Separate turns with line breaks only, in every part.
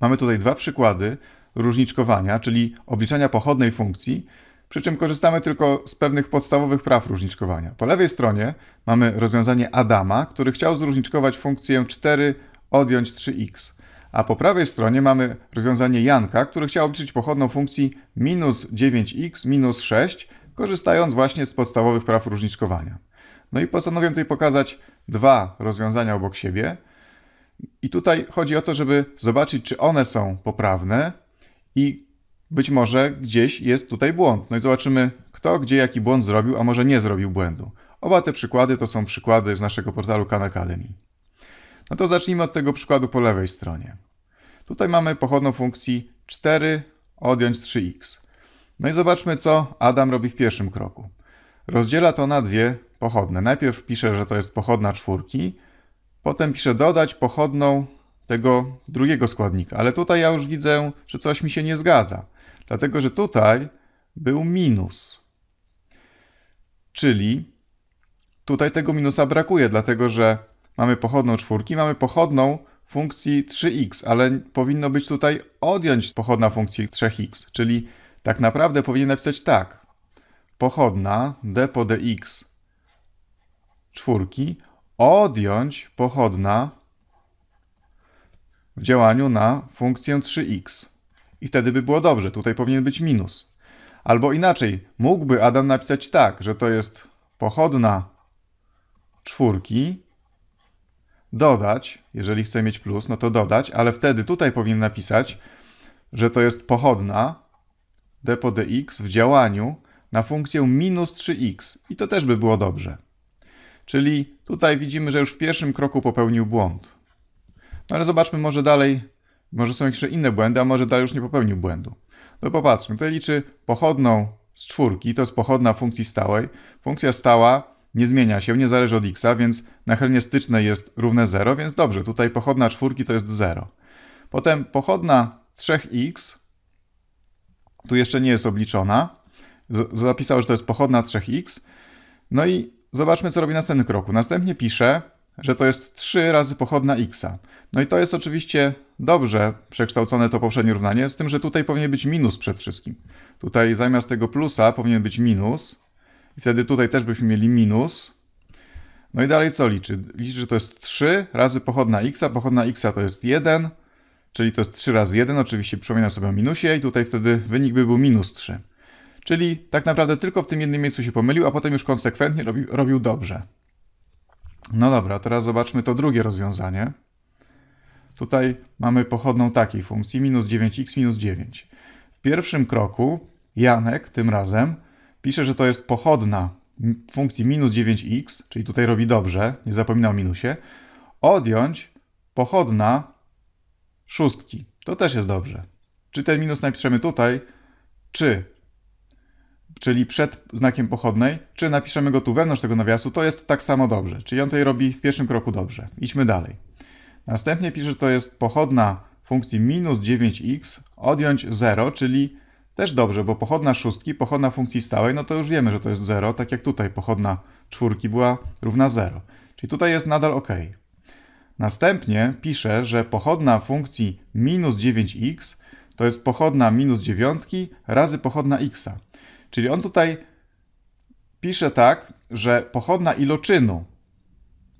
Mamy tutaj dwa przykłady różniczkowania, czyli obliczania pochodnej funkcji, przy czym korzystamy tylko z pewnych podstawowych praw różniczkowania. Po lewej stronie mamy rozwiązanie Adama, który chciał zróżniczkować funkcję 4 odjąć 3x, a po prawej stronie mamy rozwiązanie Janka, który chciał obliczyć pochodną funkcji minus 9x minus 6, korzystając właśnie z podstawowych praw różniczkowania. No i postanowiłem tutaj pokazać dwa rozwiązania obok siebie – i tutaj chodzi o to, żeby zobaczyć, czy one są poprawne i być może gdzieś jest tutaj błąd. No i zobaczymy, kto gdzie jaki błąd zrobił, a może nie zrobił błędu. Oba te przykłady to są przykłady z naszego portalu Khan Academy. No to zacznijmy od tego przykładu po lewej stronie. Tutaj mamy pochodną funkcji 4 odjąć 3x. No i zobaczmy, co Adam robi w pierwszym kroku. Rozdziela to na dwie pochodne. Najpierw pisze, że to jest pochodna czwórki, Potem piszę dodać pochodną tego drugiego składnika, ale tutaj ja już widzę, że coś mi się nie zgadza, dlatego że tutaj był minus. Czyli tutaj tego minusa brakuje, dlatego że mamy pochodną czwórki, mamy pochodną funkcji 3x, ale powinno być tutaj odjąć pochodna funkcji 3x, czyli tak naprawdę powinien napisać tak. Pochodna d po dx czwórki odjąć pochodna w działaniu na funkcję 3x. I wtedy by było dobrze, tutaj powinien być minus. Albo inaczej, mógłby Adam napisać tak, że to jest pochodna czwórki, dodać, jeżeli chce mieć plus, no to dodać, ale wtedy tutaj powinien napisać, że to jest pochodna d po dx w działaniu na funkcję minus 3x i to też by było dobrze. Czyli tutaj widzimy, że już w pierwszym kroku popełnił błąd. No ale zobaczmy może dalej, może są jeszcze inne błędy, a może dalej już nie popełnił błędu. No popatrzmy, tutaj liczy pochodną z czwórki, to jest pochodna funkcji stałej. Funkcja stała nie zmienia się, nie zależy od x, więc nachylenie styczne jest równe 0, więc dobrze, tutaj pochodna czwórki to jest 0. Potem pochodna 3x, tu jeszcze nie jest obliczona, zapisał, że to jest pochodna 3x, no i Zobaczmy, co robi następny kroku. Następnie pisze, że to jest 3 razy pochodna x. No i to jest oczywiście dobrze przekształcone to poprzednie równanie, z tym, że tutaj powinien być minus przed wszystkim. Tutaj zamiast tego plusa powinien być minus. I wtedy tutaj też byśmy mieli minus. No i dalej co liczy? Liczy, że to jest 3 razy pochodna x, pochodna x to jest 1, czyli to jest 3 razy 1, oczywiście przypominam sobie o minusie i tutaj wtedy wynik by był minus 3. Czyli tak naprawdę tylko w tym jednym miejscu się pomylił, a potem już konsekwentnie robi, robił dobrze. No dobra, teraz zobaczmy to drugie rozwiązanie. Tutaj mamy pochodną takiej funkcji, minus 9x minus 9. W pierwszym kroku Janek tym razem pisze, że to jest pochodna funkcji minus 9x, czyli tutaj robi dobrze, nie zapomina o minusie, odjąć pochodna szóstki. To też jest dobrze. Czy ten minus napiszemy tutaj, czy czyli przed znakiem pochodnej, czy napiszemy go tu wewnątrz tego nawiasu, to jest tak samo dobrze. Czyli on tutaj robi w pierwszym kroku dobrze. Idźmy dalej. Następnie pisze, że to jest pochodna funkcji minus 9x, odjąć 0, czyli też dobrze, bo pochodna szóstki, pochodna funkcji stałej, no to już wiemy, że to jest 0, tak jak tutaj pochodna czwórki była równa 0. Czyli tutaj jest nadal ok. Następnie pisze, że pochodna funkcji minus 9x to jest pochodna minus dziewiątki razy pochodna x'a. Czyli on tutaj pisze tak, że pochodna iloczynu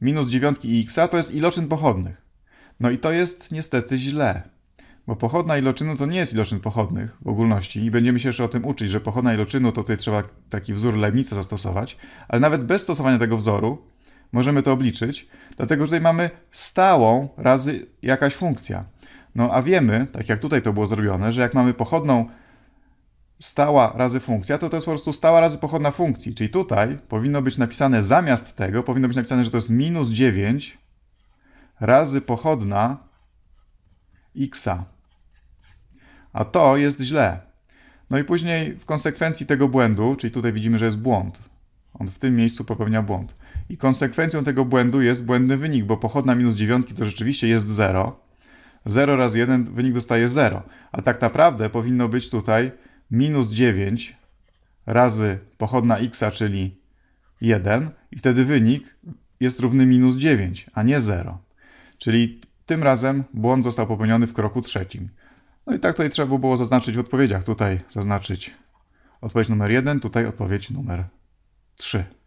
minus dziewiątki i x to jest iloczyn pochodnych. No i to jest niestety źle, bo pochodna iloczynu to nie jest iloczyn pochodnych w ogólności i będziemy się jeszcze o tym uczyć, że pochodna iloczynu to tutaj trzeba taki wzór Leibniza zastosować, ale nawet bez stosowania tego wzoru możemy to obliczyć, dlatego że tutaj mamy stałą razy jakaś funkcja. No a wiemy, tak jak tutaj to było zrobione, że jak mamy pochodną stała razy funkcja, to to jest po prostu stała razy pochodna funkcji. Czyli tutaj powinno być napisane zamiast tego, powinno być napisane, że to jest minus 9 razy pochodna x. A to jest źle. No i później w konsekwencji tego błędu, czyli tutaj widzimy, że jest błąd. On w tym miejscu popełnia błąd. I konsekwencją tego błędu jest błędny wynik, bo pochodna minus 9 to rzeczywiście jest 0. 0 razy 1 wynik dostaje 0. A tak naprawdę powinno być tutaj minus 9 razy pochodna x, czyli 1 i wtedy wynik jest równy minus 9, a nie 0. Czyli tym razem błąd został popełniony w kroku trzecim. No i tak tutaj trzeba było zaznaczyć w odpowiedziach. Tutaj zaznaczyć odpowiedź numer 1, tutaj odpowiedź numer 3.